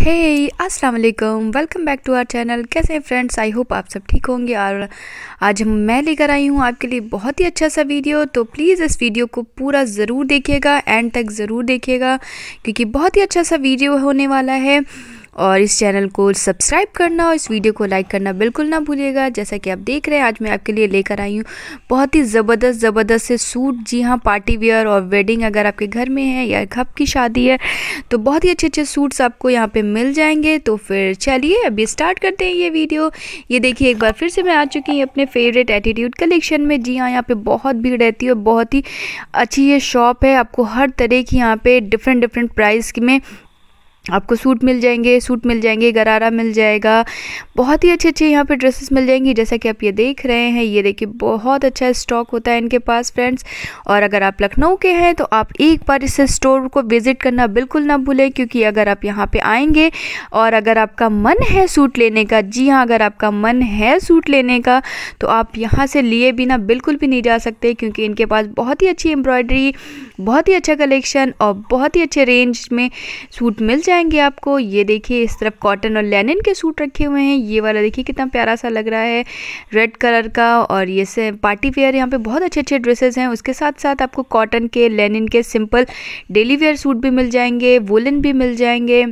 हे अस्सलाम वालेकुम welcome back to our channel कैसे हैं फ्रेंड्स आई होप आप सब ठीक होंगे और आज मैं लेकर आई हूँ आपके लिए बहुत ही अच्छा सा वीडियो तो प्लीज़ इस वीडियो को पूरा ज़रूर देखिएगा एंड तक ज़रूर देखिएगा क्योंकि बहुत ही अच्छा सा वीडियो होने वाला है और इस चैनल को सब्सक्राइब करना और इस वीडियो को लाइक करना बिल्कुल ना भूलिएगा जैसा कि आप देख रहे हैं आज मैं आपके लिए लेकर आई हूँ बहुत ही ज़बरदस्त ज़बरदस्त से सूट जी हाँ पार्टी वेयर और वेडिंग अगर आपके घर में है या घप की शादी है तो बहुत ही अच्छे अच्छे सूट्स आपको यहाँ पर मिल जाएंगे तो फिर चलिए अभी स्टार्ट करते हैं ये वीडियो ये देखिए एक बार फिर से मैं आ चुकी हूँ अपने फेवरेट एटीट्यूड कलेक्शन में जी हाँ यहाँ पर बहुत भीड़ रहती है बहुत ही अच्छी ये शॉप है आपको हर तरह की यहाँ पर डिफरेंट डिफरेंट प्राइस में आपको सूट मिल जाएंगे सूट मिल जाएंगे गरारा मिल जाएगा बहुत ही अच्छे अच्छे यहाँ पे ड्रेसेस मिल जाएंगी जैसा कि आप ये देख रहे हैं ये देखिए बहुत अच्छा स्टॉक होता है इनके पास फ्रेंड्स और अगर आप लखनऊ के हैं तो आप एक बार इस स्टोर को विज़िट करना बिल्कुल ना भूलें क्योंकि अगर आप यहाँ पर आएँगे और अगर आपका मन है सूट लेने का जी हाँ अगर आपका मन है सूट लेने का तो आप यहाँ से लिए बिना बिल्कुल भी नहीं जा सकते क्योंकि इनके पास बहुत ही अच्छी एम्ब्रॉयडरी बहुत ही अच्छा कलेक्शन और बहुत ही अच्छे रेंज में सूट मिल जाए जाएंगे आपको ये देखिए इस तरफ कॉटन और लेनिन के सूट रखे हुए हैं ये वाला देखिए कितना प्यारा सा लग रहा है रेड कलर का और ये से पार्टी वेयर यहाँ पे बहुत अच्छे अच्छे ड्रेसेस हैं उसके साथ साथ आपको कॉटन के लेनिन के सिंपल डेली वेयर सूट भी मिल जाएंगे वुलन भी मिल जाएंगे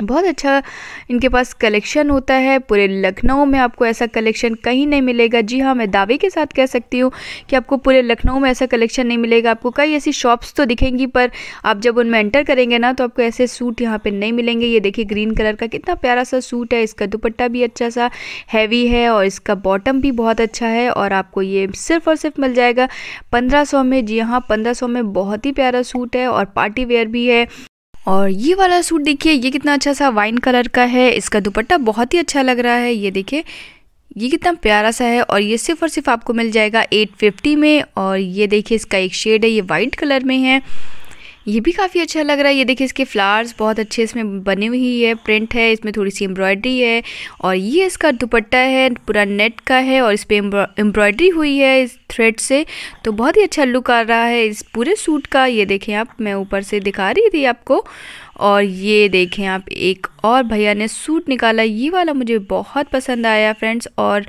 बहुत अच्छा इनके पास कलेक्शन होता है पूरे लखनऊ में आपको ऐसा कलेक्शन कहीं नहीं मिलेगा जी हाँ मैं दावे के साथ कह सकती हूँ कि आपको पूरे लखनऊ में ऐसा कलेक्शन नहीं मिलेगा आपको कई ऐसी शॉप्स तो दिखेंगी पर आप जब उनमें एंटर करेंगे ना तो आपको ऐसे सूट यहाँ पे नहीं मिलेंगे ये देखिए ग्रीन कलर का कितना प्यारा सा सूट है इसका दुपट्टा भी अच्छा सा हैवी है और इसका बॉटम भी बहुत अच्छा है और आपको ये सिर्फ और सिर्फ मिल जाएगा पंद्रह में जी हाँ पंद्रह में बहुत ही प्यारा सूट है और पार्टी वेयर भी है और ये वाला सूट देखिए ये कितना अच्छा सा वाइन कलर का है इसका दुपट्टा बहुत ही अच्छा लग रहा है ये देखिए ये कितना प्यारा सा है और ये सिर्फ और सिर्फ आपको मिल जाएगा 850 में और ये देखिए इसका एक शेड है ये वाइट कलर में है ये भी काफ़ी अच्छा लग रहा है ये देखिए इसके फ्लावर्स बहुत अच्छे इसमें बनी हुई है प्रिंट है इसमें थोड़ी सी एम्ब्रॉयडरी है और ये इसका दुपट्टा है पूरा नेट का है और इस पर एम्ब्रॉयडरी हुई है इस थ्रेड से तो बहुत ही अच्छा लुक आ रहा है इस पूरे सूट का ये देखें आप मैं ऊपर से दिखा रही थी आपको और ये देखें आप एक और भैया ने सूट निकाला ये वाला मुझे बहुत पसंद आया फ्रेंड्स और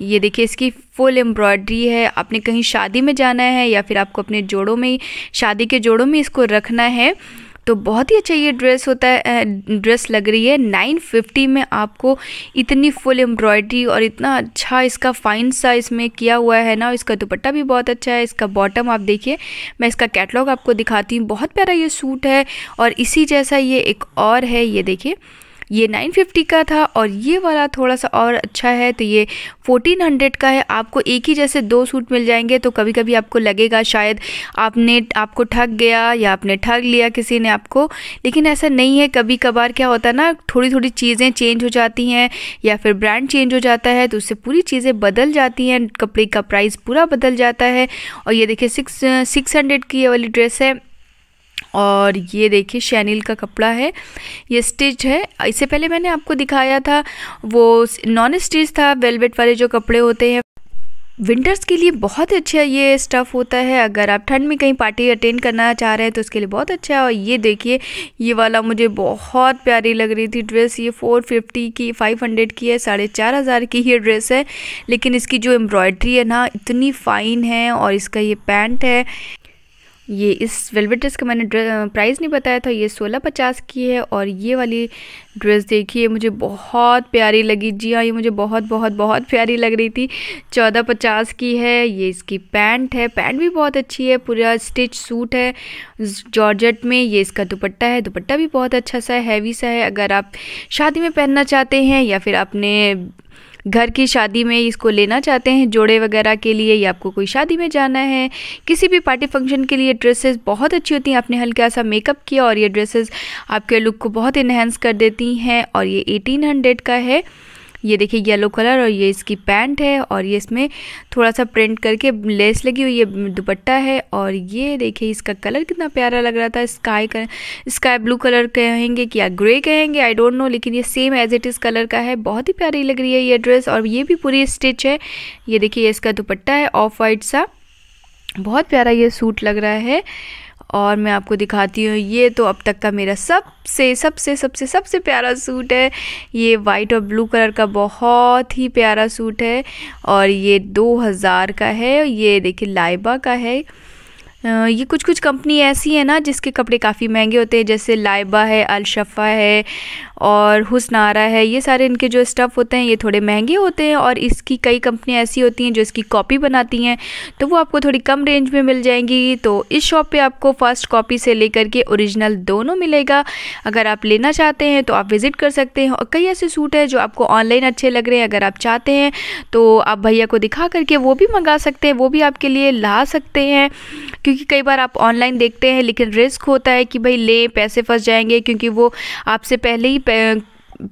ये देखिए इसकी फुल एम्ब्रॉयड्री है आपने कहीं शादी में जाना है या फिर आपको अपने जोड़ों में शादी के जोड़ों में इसको रखना है तो बहुत ही अच्छा ये ड्रेस होता है ड्रेस लग रही है नाइन फिफ्टी में आपको इतनी फुल एम्ब्रॉयड्री और इतना अच्छा इसका फाइन सा इसमें किया हुआ है ना इसका दुपट्टा भी बहुत अच्छा है इसका बॉटम आप देखिए मैं इसका कैटलॉग आपको दिखाती हूँ बहुत प्यारा ये सूट है और इसी जैसा ये एक और है ये देखिए ये 950 का था और ये वाला थोड़ा सा और अच्छा है तो ये 1400 का है आपको एक ही जैसे दो सूट मिल जाएंगे तो कभी कभी आपको लगेगा शायद आपने आपको ठग गया या आपने ठग लिया किसी ने आपको लेकिन ऐसा नहीं है कभी कभार क्या होता है ना थोड़ी थोड़ी चीज़ें चेंज हो जाती हैं या फिर ब्रांड चेंज हो जाता है तो उससे पूरी चीज़ें बदल जाती हैं कपड़े का प्राइस पूरा बदल जाता है और ये देखिए सिक्स सिक्स हंड्रेड की ये वाली ड्रेस है और ये देखिए शैनिल का कपड़ा है ये स्टिच है इससे पहले मैंने आपको दिखाया था वो नॉन स्टिच था वेलवेट वाले जो कपड़े होते हैं विंटर्स के लिए बहुत अच्छा ये स्टफ़ होता है अगर आप ठंड में कहीं पार्टी अटेंड करना चाह रहे हैं तो उसके लिए बहुत अच्छा है और ये देखिए ये वाला मुझे बहुत प्यारी लग रही थी ड्रेस ये 450 की 500 की है साढ़े चार हज़ार की ये ड्रेस है लेकिन इसकी जो एम्ब्रॉयड्री है ना इतनी फ़ाइन है और इसका ये पैंट है ये इस वेलवेट ड्रेस का मैंने प्राइस नहीं बताया था ये सोलह पचास की है और ये वाली ड्रेस देखिए मुझे बहुत प्यारी लगी जी हाँ ये मुझे बहुत बहुत बहुत प्यारी लग रही थी चौदह पचास की है ये इसकी पैंट है पैंट भी बहुत अच्छी है पूरा स्टिच सूट है जॉर्जट में ये इसका दुपट्टा है दुपट्टा भी बहुत अच्छा सा हैवी सा है अगर आप शादी में पहनना चाहते हैं या फिर अपने घर की शादी में इसको लेना चाहते हैं जोड़े वगैरह के लिए या आपको कोई शादी में जाना है किसी भी पार्टी फंक्शन के लिए ड्रेसेस बहुत अच्छी होती हैं आपने हल्का सा मेकअप किया और ये ड्रेसेस आपके लुक को बहुत इन्हेंस कर देती हैं और ये एटीन का है ये देखिए येलो कलर और ये इसकी पैंट है और ये इसमें थोड़ा सा प्रिंट करके लेस लगी हुई ये दुपट्टा है और ये देखिए इसका कलर कितना प्यारा लग रहा था sky colour sky blue colour कहेंगे कि या ग्रे कहेंगे आई डोंट नो लेकिन ये same as it is colour का है बहुत ही प्यारी लग रही है ये ड्रेस और ये भी पूरी स्टिच है ये देखिए इसका दुपट्टा है ऑफ वाइट सा बहुत प्यारा ये सूट लग रहा है और मैं आपको दिखाती हूँ ये तो अब तक का मेरा सबसे सबसे सबसे सबसे प्यारा सूट है ये वाइट और ब्लू कलर का बहुत ही प्यारा सूट है और ये 2000 का है ये देखिए लाइबा का है ये कुछ कुछ कंपनी ऐसी है ना जिसके कपड़े काफ़ी महंगे होते हैं जैसे लाइबा है अलशफ़ा है और हुसनारा है ये सारे इनके जो स्टफ़ होते हैं ये थोड़े महंगे होते हैं और इसकी कई कंपनियाँ ऐसी होती हैं जो इसकी कॉपी बनाती हैं तो वो आपको थोड़ी कम रेंज में मिल जाएंगी तो इस शॉप पे आपको फ़र्स्ट कॉपी से लेकर के ओरिजिनल दोनों मिलेगा अगर आप लेना चाहते हैं तो आप विज़िट कर सकते हैं और कई ऐसे सूट हैं जो आपको ऑनलाइन अच्छे लग रहे हैं अगर आप चाहते हैं तो आप भैया को दिखा करके वो भी मंगा सकते हैं वो भी आपके लिए ला सकते हैं क्योंकि कई बार आप ऑनलाइन देखते हैं लेकिन रिस्क होता है कि भाई ले पैसे फंस जाएंगे क्योंकि वो आपसे पहले ही पे,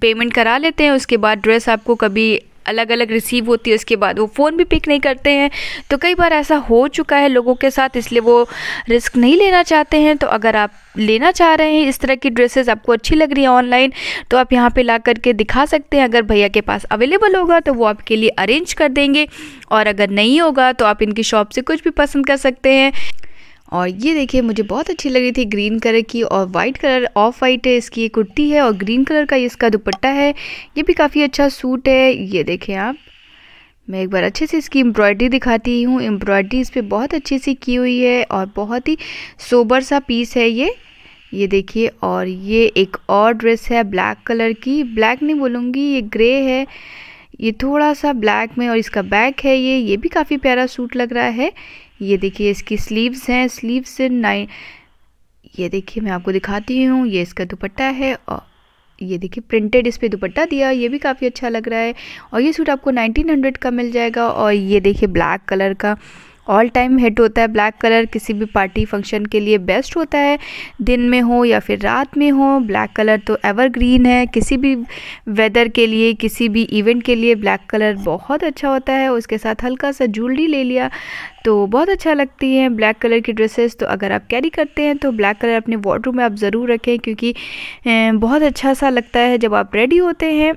पेमेंट करा लेते हैं उसके बाद ड्रेस आपको कभी अलग अलग रिसीव होती है उसके बाद वो फ़ोन भी पिक नहीं करते हैं तो कई बार ऐसा हो चुका है लोगों के साथ इसलिए वो रिस्क नहीं लेना चाहते हैं तो अगर आप लेना चाह रहे हैं इस तरह की ड्रेसेस आपको अच्छी लग रही है ऑनलाइन तो आप यहाँ पे ला करके दिखा सकते हैं अगर भैया के पास अवेलेबल होगा तो वो आपके लिए अरेंज कर देंगे और अगर नहीं होगा तो आप इनकी शॉप से कुछ भी पसंद कर सकते हैं और ये देखिए मुझे बहुत अच्छी लगी थी ग्रीन कलर की और वाइट कलर ऑफ वाइट है इसकी ये कुर्ती है और ग्रीन कलर का इसका दुपट्टा है ये भी काफ़ी अच्छा सूट है ये देखें आप मैं एक बार अच्छे से इसकी एम्ब्रॉयडरी दिखाती हूँ एम्ब्रॉयडरी इस पर बहुत अच्छी सी की हुई है और बहुत ही सोबर सा पीस है ये ये देखिए और ये एक और ड्रेस है ब्लैक कलर की ब्लैक नहीं बोलूँगी ये ग्रे है ये थोड़ा सा ब्लैक में और इसका बैक है ये ये भी काफ़ी प्यारा सूट लग रहा है ये देखिए इसकी स्लीव्स हैं स्लीव्स से नाइन ये देखिए मैं आपको दिखाती हूँ ये इसका दुपट्टा है और ये देखिए प्रिंटेड इस पर दुपट्टा दिया ये भी काफ़ी अच्छा लग रहा है और ये सूट आपको 1900 का मिल जाएगा और ये देखिए ब्लैक कलर का ऑल टाइम हिट होता है ब्लैक कलर किसी भी पार्टी फंक्शन के लिए बेस्ट होता है दिन में हो या फिर रात में हो ब्लैक कलर तो एवरग्रीन है किसी भी वेदर के लिए किसी भी इवेंट के लिए ब्लैक कलर बहुत अच्छा होता है उसके साथ हल्का सा ज्वेलरी ले लिया तो बहुत अच्छा लगती है ब्लैक कलर की ड्रेसेस तो अगर आप कैरी करते हैं तो ब्लैक कलर अपने वार्डरूम में आप ज़रूर रखें क्योंकि बहुत अच्छा सा लगता है जब आप रेडी होते हैं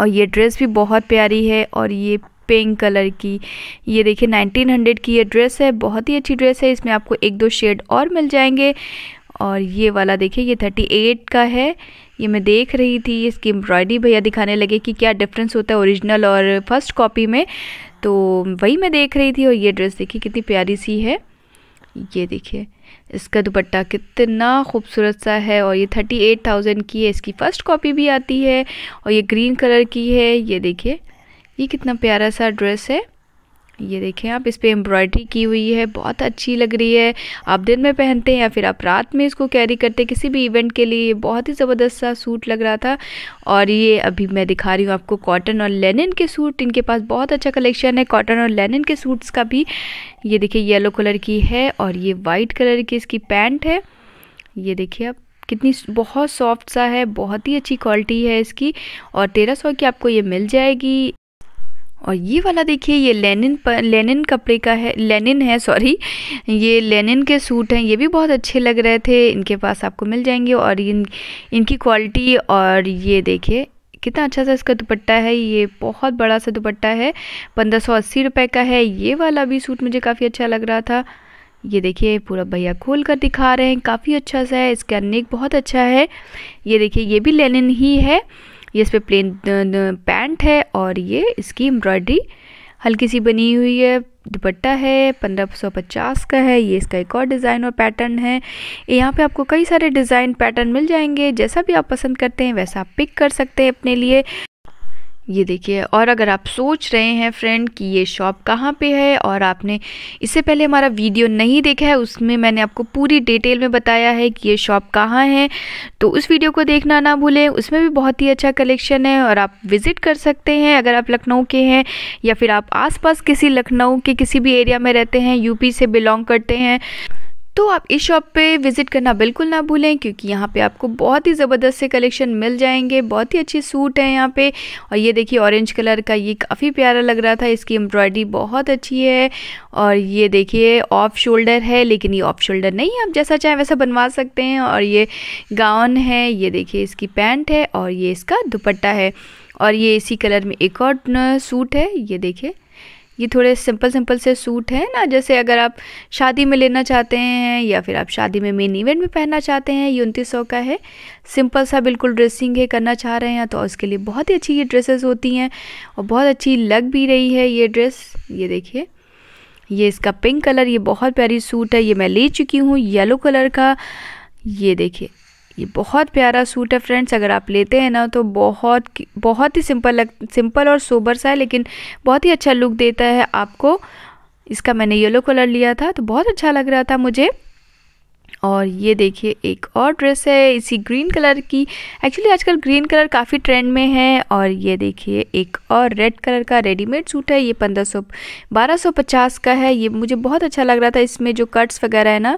और ये ड्रेस भी बहुत प्यारी है और ये पिंक कलर की ये देखिए 1900 की ये ड्रेस है बहुत ही अच्छी ड्रेस है इसमें आपको एक दो शेड और मिल जाएंगे और ये वाला देखिए ये 38 का है ये मैं देख रही थी इसकी एम्ब्रॉयडरी भैया दिखाने लगे कि क्या डिफरेंस होता है ओरिजिनल और फर्स्ट कॉपी में तो वही मैं देख रही थी और ये ड्रेस देखिए कितनी प्यारी सी है ये देखिए इसका दुपट्टा कितना खूबसूरत सा है और ये थर्टी एट थाउजेंड की है इसकी फ़र्स्ट कॉपी भी आती है और ये ग्रीन कलर की है ये देखिए ये कितना प्यारा सा ड्रेस है ये देखें आप इस पर एम्ब्रॉयडरी की हुई है बहुत अच्छी लग रही है आप दिन में पहनते हैं या फिर आप रात में इसको कैरी करते हैं किसी भी इवेंट के लिए बहुत ही ज़बरदस्त सा सूट लग रहा था और ये अभी मैं दिखा रही हूँ आपको कॉटन और लेनिन के सूट इनके पास बहुत अच्छा कलेक्शन है कॉटन और लेनिन के सूट्स का भी ये देखिए येलो कलर की है और ये वाइट कलर की इसकी पैंट है ये देखिए आप कितनी बहुत सॉफ्ट सा है बहुत ही अच्छी क्वालिटी है इसकी और तेरह सौ की आपको ये मिल जाएगी और ये वाला देखिए ये लेनिन पर लेनिन कपड़े का है लेनिन है सॉरी ये लेनिन के सूट हैं ये भी बहुत अच्छे लग रहे थे इनके पास आपको मिल जाएंगे और इन इनकी क्वालिटी और ये देखिए कितना अच्छा सा इसका दुपट्टा है ये बहुत बड़ा सा दुपट्टा है पंद्रह सौ अस्सी रुपये का है ये वाला भी सूट मुझे काफ़ी अच्छा लग रहा था ये देखिए पूरा भैया खोल कर दिखा रहे हैं काफ़ी अच्छा सा है इसका नेक बहुत अच्छा है ये देखिए ये भी लेनिन ही है ये इस पर प्लेन पैंट है और ये इसकी एम्ब्रॉयडरी हल्की सी बनी हुई है दुपट्टा है 1550 का है ये इसका एक और डिज़ाइन और पैटर्न है यहाँ पे आपको कई सारे डिज़ाइन पैटर्न मिल जाएंगे जैसा भी आप पसंद करते हैं वैसा आप पिक कर सकते हैं अपने लिए ये देखिए और अगर आप सोच रहे हैं फ्रेंड कि ये शॉप कहाँ पे है और आपने इससे पहले हमारा वीडियो नहीं देखा है उसमें मैंने आपको पूरी डिटेल में बताया है कि ये शॉप कहाँ है तो उस वीडियो को देखना ना भूलें उसमें भी बहुत ही अच्छा कलेक्शन है और आप विज़िट कर सकते हैं अगर आप लखनऊ के हैं या फिर आप आस किसी लखनऊ के किसी भी एरिया में रहते हैं यूपी से बिलोंग करते हैं तो आप इस शॉप पे विज़िट करना बिल्कुल ना भूलें क्योंकि यहाँ पे आपको बहुत ही ज़बरदस्त से कलेक्शन मिल जाएंगे बहुत ही अच्छे सूट हैं यहाँ पे और ये देखिए ऑरेंज कलर का ये काफ़ी प्यारा लग रहा था इसकी एम्ब्रॉयडरी बहुत अच्छी है और ये देखिए ऑफ शोल्डर है लेकिन ये ऑफ शोल्डर नहीं है आप जैसा चाहें वैसा बनवा सकते हैं और ये गाउन है ये देखिए इसकी पैंट है और ये इसका दुपट्टा है और ये इसी कलर में एक और सूट है ये देखिए ये थोड़े सिंपल सिंपल से सूट हैं ना जैसे अगर आप शादी में लेना चाहते हैं या फिर आप शादी में मेन इवेंट में पहनना चाहते हैं ये उनतीस सौ का है सिंपल सा बिल्कुल ड्रेसिंग है करना चाह रहे हैं तो उसके लिए बहुत ही अच्छी ये ड्रेसेस होती हैं और बहुत अच्छी लग भी रही है ये ड्रेस ये देखिए ये इसका पिंक कलर ये बहुत प्यारी सूट है ये मैं ले चुकी हूँ येलो कलर का ये देखिए ये बहुत प्यारा सूट है फ्रेंड्स अगर आप लेते हैं ना तो बहुत बहुत ही सिंपल लग सिंपल और सोबर सा है लेकिन बहुत ही अच्छा लुक देता है आपको इसका मैंने येलो कलर लिया था तो बहुत अच्छा लग रहा था मुझे और ये देखिए एक और ड्रेस है इसी ग्रीन कलर की एक्चुअली आजकल ग्रीन कलर काफ़ी ट्रेंड में है और ये देखिए एक और रेड कलर का रेडीमेड सूट है ये पंद्रह सौ बारह सौ पचास का है ये मुझे बहुत अच्छा लग रहा था इसमें जो कट्स वगैरह है ना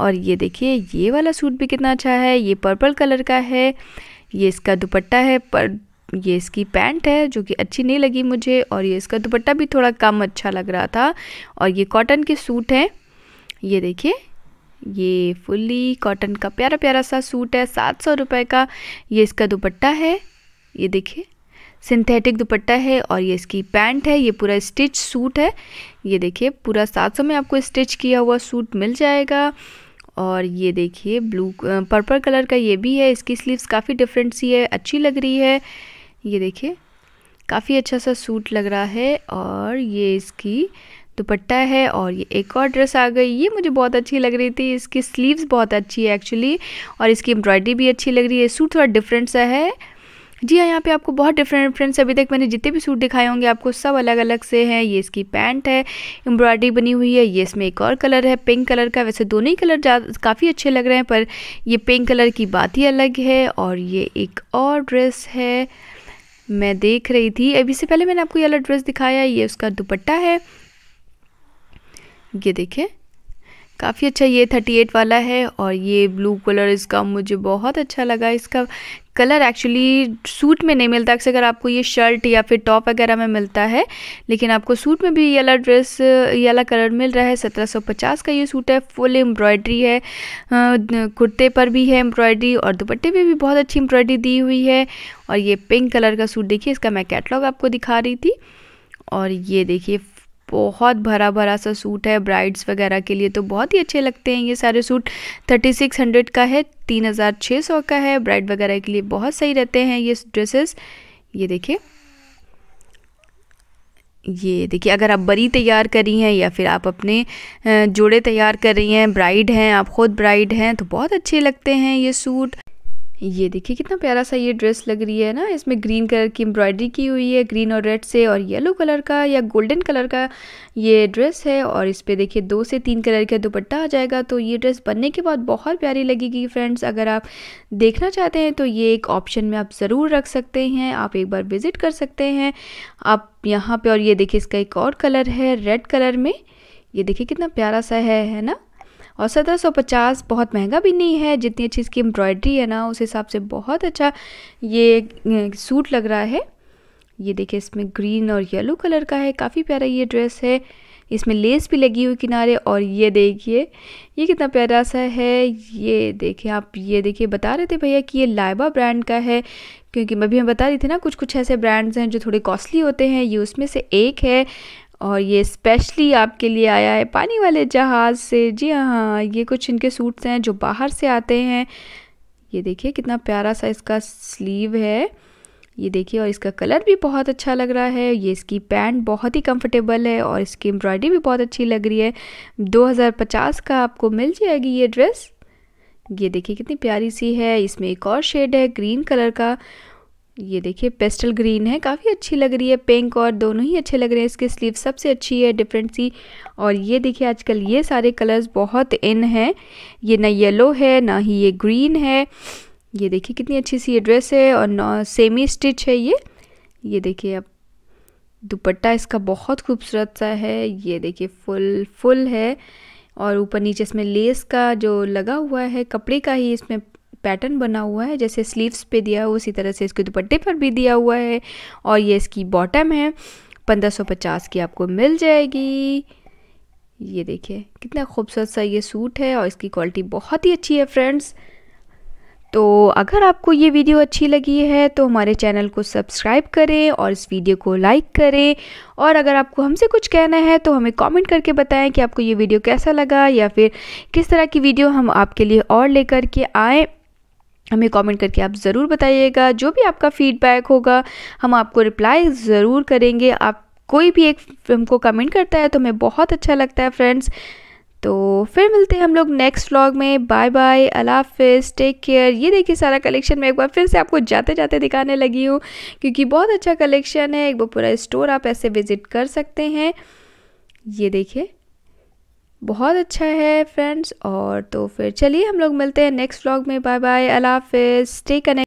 और ये देखिए ये वाला सूट भी कितना अच्छा है ये पर्पल कलर का है ये इसका दुपट्टा है पर ये इसकी पैंट है जो कि अच्छी नहीं लगी मुझे और ये इसका दुपट्टा भी थोड़ा कम अच्छा लग रहा था और ये कॉटन के सूट हैं ये देखिए ये फुल्ली कॉटन का प्यारा प्यारा सा सूट है सात सौ रुपये का ये इसका दुपट्टा है ये देखिए सिंथेटिक दुपट्टा है और ये इसकी पैंट है ये पूरा स्टिच सूट है ये देखिए पूरा सात सौ में आपको स्टिच किया हुआ सूट मिल जाएगा और ये देखिए ब्लू पर्पल कलर का ये भी है इसकी स्लीव्स काफ़ी डिफरेंट सी है अच्छी लग रही है ये देखिए काफ़ी अच्छा सा सूट लग रहा है और ये इसकी दुपट्टा है और ये एक और ड्रेस आ गई ये मुझे बहुत अच्छी लग रही थी इसकी स्लीव्स बहुत अच्छी है एक्चुअली और इसकी एम्ब्रॉयडरी भी अच्छी लग रही है सूट थोड़ा डिफरेंट सा है जी हाँ यहाँ पे आपको बहुत डिफरेंट डिफरेंट अभी तक मैंने जितने भी सूट दिखाए होंगे आपको सब अलग अलग से हैं ये इसकी पैंट है एम्ब्रॉयडरी बनी हुई है ये इसमें एक और कलर है पिंक कलर का वैसे दोनों ही कलर काफ़ी अच्छे लग रहे हैं पर ये पिंक कलर की बात ही अलग है और ये एक और ड्रेस है मैं देख रही थी अभी से पहले मैंने आपको ये अलग ड्रेस दिखाया ये उसका दुपट्टा है ये देखें काफ़ी अच्छा ये थर्टी एट वाला है और ये ब्लू कलर इसका मुझे बहुत अच्छा लगा इसका कलर एक्चुअली सूट में नहीं मिलता अक्सर अगर आपको ये शर्ट या फिर टॉप वगैरह में मिलता है लेकिन आपको सूट में भी येला ड्रेस येला कलर मिल रहा है सत्रह सौ पचास का ये सूट है फुल एम्ब्रॉयड्री है कुर्ते पर भी है एम्ब्रॉयड्री और दुपट्टे पर भी बहुत अच्छी एम्ब्रॉयड्री दी हुई है और ये पिंक कलर का सूट देखिए इसका मैं कैटलॉग आपको दिखा रही थी और ये देखिए बहुत भरा भरा सा सूट है ब्राइड्स वगैरह के लिए तो बहुत ही अच्छे लगते हैं ये सारे सूट थर्टी सिक्स हंड्रेड का है तीन हज़ार छः सौ का है ब्राइड वगैरह के लिए बहुत सही रहते हैं ये ड्रेसेस ये देखिए ये देखिए अगर आप बरी तैयार करी हैं या फिर आप अपने जोड़े तैयार कर रही हैं ब्राइड हैं आप ख़ुद ब्राइड हैं तो बहुत अच्छे लगते हैं ये सूट ये देखिए कितना प्यारा सा ये ड्रेस लग रही है ना इसमें ग्रीन कलर की एम्ब्रॉयडरी की हुई है ग्रीन और रेड से और येलो कलर का या गोल्डन कलर का ये ड्रेस है और इस पर देखिए दो से तीन कलर का दुपट्टा आ जाएगा तो ये ड्रेस बनने के बाद बहुत प्यारी लगेगी फ्रेंड्स अगर आप देखना चाहते हैं तो ये एक ऑप्शन में आप ज़रूर रख सकते हैं आप एक बार विज़िट कर सकते हैं आप यहाँ पर और ये देखिए इसका एक और कलर है रेड कलर में ये देखिए कितना प्यारा सा है है ना और सत्रह सौ पचास बहुत महंगा भी नहीं है जितनी अच्छी इसकी एम्ब्रॉयडरी है ना उस हिसाब से बहुत अच्छा ये सूट लग रहा है ये देखिए इसमें ग्रीन और येलो कलर का है काफ़ी प्यारा ये ड्रेस है इसमें लेस भी लगी हुई किनारे और ये देखिए ये कितना प्यारा सा है ये देखिए आप ये देखिए बता रहे थे भैया कि ये लाइबा ब्रांड का है क्योंकि मैं भी हम बता रही थी ना कुछ कुछ ऐसे ब्रांड्स हैं जो थोड़े कॉस्टली होते हैं ये उसमें से एक है और ये स्पेशली आपके लिए आया है पानी वाले जहाज़ से जी हाँ ये कुछ इनके सूट्स हैं जो बाहर से आते हैं ये देखिए कितना प्यारा सा इसका स्लीव है ये देखिए और इसका कलर भी बहुत अच्छा लग रहा है ये इसकी पैंट बहुत ही कंफर्टेबल है और इसकी एम्ब्रॉयडरी भी बहुत अच्छी लग रही है 2050 का आपको मिल जाएगी ये ड्रेस ये देखिए कितनी प्यारी सी है इसमें एक और शेड है ग्रीन कलर का ये देखिए पेस्टल ग्रीन है काफ़ी अच्छी लग रही है पिंक और दोनों ही अच्छे लग रहे हैं इसके स्लीव सबसे अच्छी है डिफरेंट सी और ये देखिए आजकल ये सारे कलर्स बहुत इन हैं ये ना येलो है ना ही ये ग्रीन है ये देखिए कितनी अच्छी सी ये ड्रेस है और सेमी स्टिच है ये ये देखिए अब दुपट्टा इसका बहुत खूबसूरत सा है ये देखिए फुल फुल है और ऊपर नीचे इसमें लेस का जो लगा हुआ है कपड़े का ही इसमें पैटर्न बना हुआ है जैसे स्लीव्स पे दिया हुआ उसी तरह से इसके दुपट्टे पर भी दिया हुआ है और ये इसकी बॉटम है 1550 की आपको मिल जाएगी ये देखिए कितना खूबसूरत सा ये सूट है और इसकी क्वालिटी बहुत ही अच्छी है फ्रेंड्स तो अगर आपको ये वीडियो अच्छी लगी है तो हमारे चैनल को सब्सक्राइब करें और इस वीडियो को लाइक करें और अगर आपको हमसे कुछ कहना है तो हमें कमेंट करके बताएं कि आपको ये वीडियो कैसा लगा या फिर किस तरह की वीडियो हम आपके लिए और लेकर के आएँ हमें कमेंट करके आप ज़रूर बताइएगा जो भी आपका फीडबैक होगा हम आपको रिप्लाई ज़रूर करेंगे आप कोई भी एक फिल्म को कमेंट करता है तो हमें बहुत अच्छा लगता है फ्रेंड्स तो फिर मिलते हैं हम लोग नेक्स्ट व्लॉग में बाय बाय अला टेक केयर ये देखिए सारा कलेक्शन मैं एक बार फिर से आपको जाते जाते दिखाने लगी हूँ क्योंकि बहुत अच्छा कलेक्शन है एक बार पूरा स्टोर आप ऐसे विज़िट कर सकते हैं ये देखिए बहुत अच्छा है फ्रेंड्स और तो फिर चलिए हम लोग मिलते हैं नेक्स्ट व्लॉग में बाय बाय अला हाफिज़ स्टे कनेक्ट